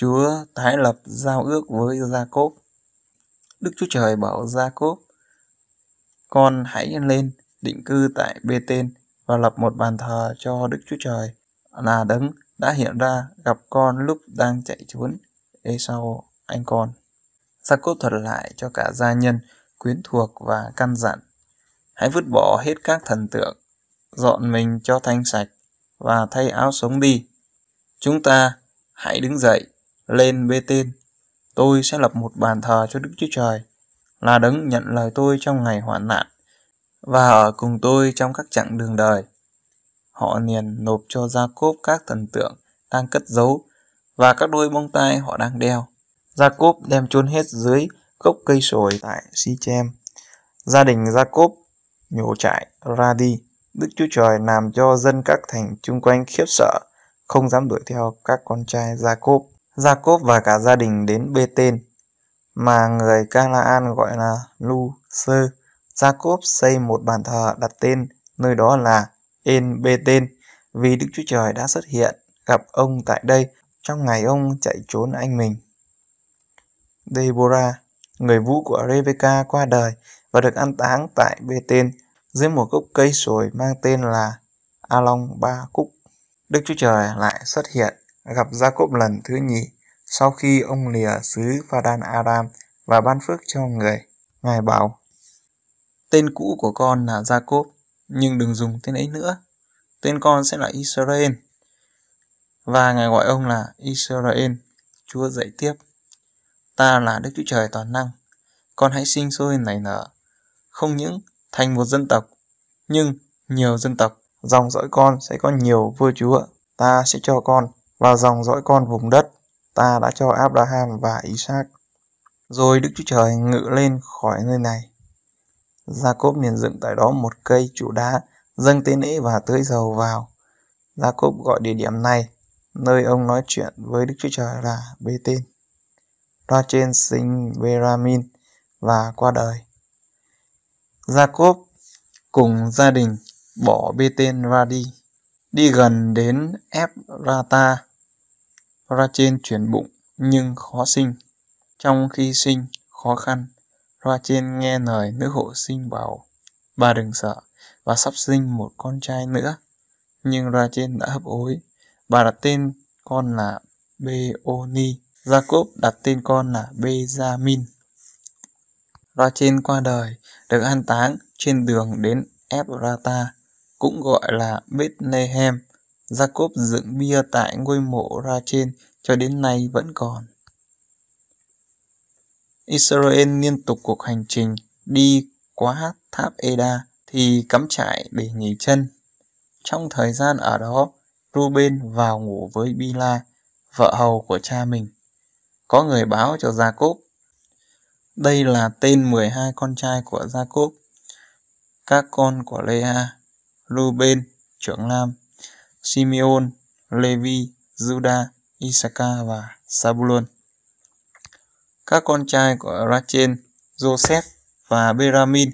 Chúa tái lập giao ước với Gia Cốp. Đức Chúa Trời bảo Gia Cốp, con hãy lên định cư tại bê tên và lập một bàn thờ cho Đức Chúa Trời là đấng đã hiện ra gặp con lúc đang chạy trốn Esau anh con. Gia Cốp thuật lại cho cả gia nhân quyến thuộc và căn dặn hãy vứt bỏ hết các thần tượng, dọn mình cho thanh sạch và thay áo sống đi. Chúng ta hãy đứng dậy lên bê tên. Tôi sẽ lập một bàn thờ cho Đức Chúa Trời, là đấng nhận lời tôi trong ngày hoạn nạn và ở cùng tôi trong các chặng đường đời. Họ liền nộp cho Gia Cốp các thần tượng đang cất giấu và các đôi bông tai họ đang đeo. Gia Cốp đem chôn hết dưới gốc cây sồi tại si Sichem. Gia đình Gia Cốp nhổ trại ra đi. Đức Chúa Trời làm cho dân các thành chung quanh khiếp sợ, không dám đuổi theo các con trai Gia Cốp. Jacob và cả gia đình đến Bethel, mà người Canaan gọi là Lu Sơ. Jacob xây một bàn thờ đặt tên nơi đó là En Bethel, vì Đức Chúa Trời đã xuất hiện gặp ông tại đây trong ngày ông chạy trốn anh mình. Deborah, người vũ của Rebecca qua đời và được an táng tại Bethel dưới một gốc cây sồi mang tên là Along Ba Cúc. Đức Chúa Trời lại xuất hiện gặp gia Jacob lần thứ nhì sau khi ông lìa xứ Padan Aram và ban phước cho người. Ngài bảo, tên cũ của con là gia Jacob, nhưng đừng dùng tên ấy nữa. Tên con sẽ là Israel. Và Ngài gọi ông là Israel, Chúa dạy tiếp. Ta là Đức Chúa Trời toàn năng, con hãy sinh sôi nảy nở. Không những thành một dân tộc, nhưng nhiều dân tộc, dòng dõi con sẽ có nhiều vua chúa. Ta sẽ cho con vào dòng dõi con vùng đất ta đã cho Abraham và Isaac. Rồi Đức Chúa Trời ngự lên khỏi nơi này. Jacob liền dựng tại đó một cây trụ đá, dâng tế lễ và tưới dầu vào. Jacob gọi địa điểm này, nơi ông nói chuyện với Đức Chúa Trời là bê tên. Ra trên sinh Beramin và qua đời. Jacob cùng gia đình bỏ bê tên ra đi, đi gần đến Ephrata ra trên chuyển bụng nhưng khó sinh. Trong khi sinh, khó khăn, ra trên nghe lời nữ hộ sinh bảo, bà đừng sợ, và sắp sinh một con trai nữa. Nhưng ra trên đã hấp ối, bà đặt tên con là Beoni, Jacob đặt tên con là Benjamin. Ra trên qua đời, được an táng trên đường đến Ephrata, cũng gọi là Bethlehem Jacob dựng bia tại ngôi mộ ra trên cho đến nay vẫn còn. Israel liên tục cuộc hành trình đi quá tháp Eda thì cắm trại để nghỉ chân. Trong thời gian ở đó, Ruben vào ngủ với Bila, vợ hầu của cha mình. Có người báo cho Jacob. Đây là tên 12 con trai của Jacob, các con của Leah, Ruben, trưởng Lam, Simeon, Levi, Judah, Issachar và Sabulon. Các con trai của Rachel, Joseph và Beramin,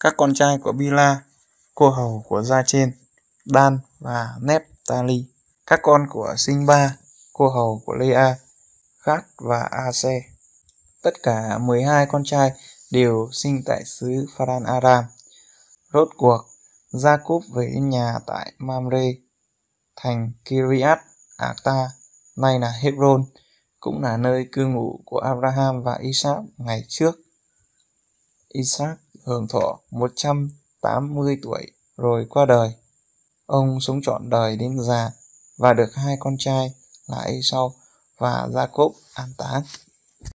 các con trai của Bila, cô hầu của gia trên, Dan và Nephtali, các con của Sinba, cô hầu của Lea, Gad và Ase. Tất cả 12 con trai đều sinh tại xứ Pharan Aram. Rốt cuộc, Jacob về nhà tại Mamre thành Kiriat Arta, nay là Hebron, cũng là nơi cư ngụ của Abraham và Isaac ngày trước. Isaac hưởng thọ 180 tuổi rồi qua đời. Ông sống trọn đời đến già và được hai con trai là Esau và Jacob an táng.